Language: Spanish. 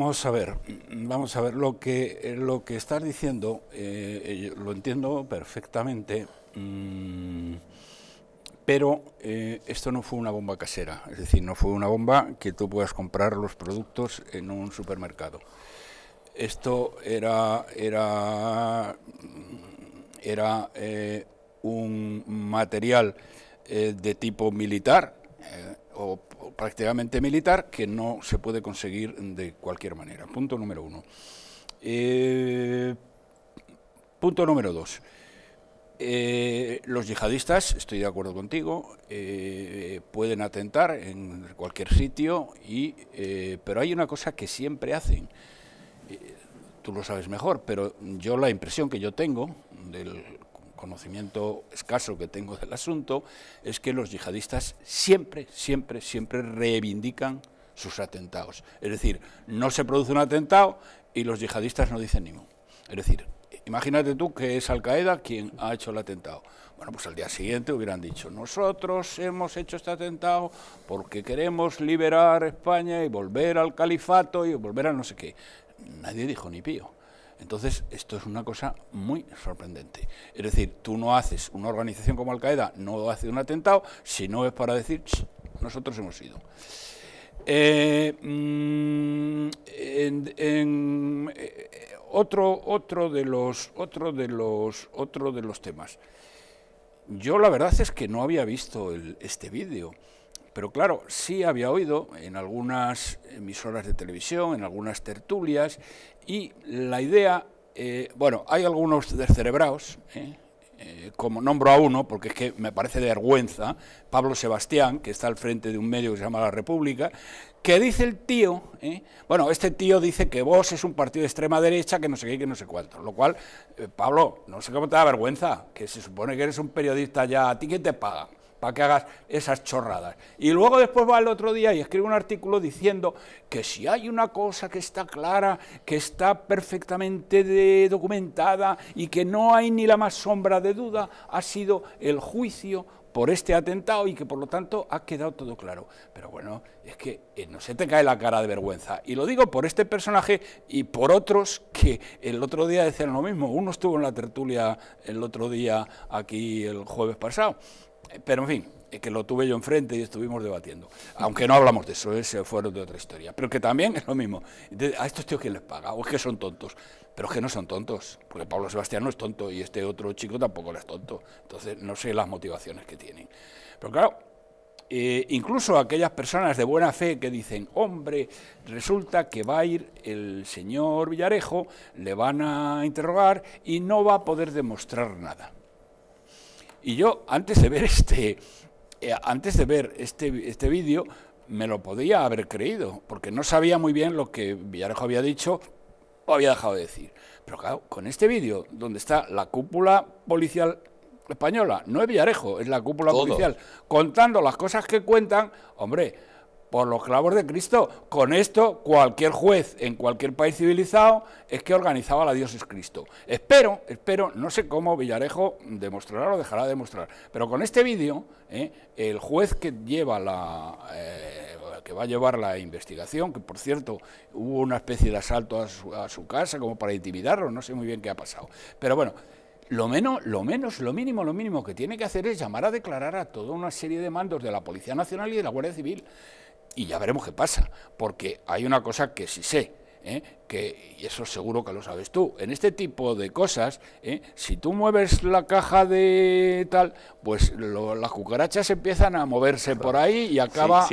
Vamos a ver, vamos a ver, lo que, lo que estás diciendo eh, eh, lo entiendo perfectamente, mm, pero eh, esto no fue una bomba casera, es decir, no fue una bomba que tú puedas comprar los productos en un supermercado. Esto era, era, era un material de tipo militar, o prácticamente militar que no se puede conseguir de cualquier manera. Punto número uno. Eh, punto número dos. Eh, los yihadistas, estoy de acuerdo contigo, eh, pueden atentar en cualquier sitio, pero hay una cosa que siempre hacen tú lo sabes mejor, pero yo la impresión que yo tengo del conocimiento escaso que tengo del asunto, es que los yihadistas siempre, siempre, siempre reivindican sus atentados. Es decir, no se produce un atentado y los yihadistas no dicen ni Es decir, imagínate tú que es Al Qaeda quien ha hecho el atentado. Bueno, pues al día siguiente hubieran dicho, nosotros hemos hecho este atentado porque queremos liberar España y volver al califato y volver a no sé qué. Nadie dijo ni pío. Entonces, esto es una cosa muy sorprendente. Es decir, tú no haces, una organización como Al-Qaeda no hace un atentado si no es para decir, nosotros hemos ido. Eh, mm, eh, otro, otro, de los, otro, de los, otro de los temas. Yo la verdad es que no había visto este vídeo. Pero claro, sí había oído en algunas emisoras de televisión, en algunas tertulias, y la idea, eh, bueno, hay algunos descerebrados, eh, eh, como nombro a uno, porque es que me parece de vergüenza, Pablo Sebastián, que está al frente de un medio que se llama La República, que dice el tío, bueno, este tío dice que vos es un partido de extrema derecha, que no sé qué, que no sé cuánto, lo cual, Pablo, no sé cómo te da vergüenza, que se supone que eres un periodista ya, ¿a ti quién te paga? para que hagas esas chorradas. Y luego después va el otro día y escribe un artículo diciendo que si hay una cosa que está clara, que está perfectamente documentada y que no hay ni la más sombra de duda, ha sido el juicio por este atentado y que por lo tanto ha quedado todo claro. Pero bueno, es que eh, no se te cae la cara de vergüenza. Y lo digo por este personaje y por otros que el otro día decían lo mismo. Uno estuvo en la tertulia el otro día aquí el jueves pasado pero en fin, eh, que lo tuve yo enfrente y estuvimos debatiendo. Aunque no hablamos de eso, ese eh, fuera de otra historia. Pero que también es lo mismo. A estos tíos, ¿quién les paga? O es que son tontos. Pero es que no son tontos, porque Pablo Sebastián no es tonto y este otro chico tampoco es tonto. Entonces, no sé las motivaciones que tienen. Pero claro, eh, incluso aquellas personas de buena fe que dicen, hombre, resulta que va a ir el señor Villarejo, le van a interrogar y no va a poder demostrar nada. Y yo, antes de ver este, eh, antes de ver este, este, vídeo, me lo podía haber creído, porque no sabía muy bien lo que Villarejo había dicho o había dejado de decir. Pero claro, con este vídeo, donde está la cúpula policial española, no es Villarejo, es la cúpula policial, contando las cosas que cuentan, hombre, por los clavos de Cristo. Con esto, cualquier juez en cualquier país civilizado es que organizaba la dioses Cristo. Espero, espero, no sé cómo Villarejo demostrará o dejará de demostrar, pero con este vídeo, ¿eh? el juez que lleva la... Eh, que va a llevar la investigación, que por cierto hubo una especie de asalto a su, casa como para intimidarlo, no sé muy bien qué ha pasado. Pero bueno, lo menos, lo menos, lo mínimo, lo mínimo que tiene que hacer es llamar a declarar a toda una serie de mandos de la Policía Nacional y de la Guardia Civil y ya veremos qué pasa, porque hay una cosa que sí sé, ¿eh? que y eso seguro que lo sabes tú. En este tipo de cosas, ¿eh? si tú mueves la caja de tal, pues las cucarachas empiezan a moverse por ahí y acaba.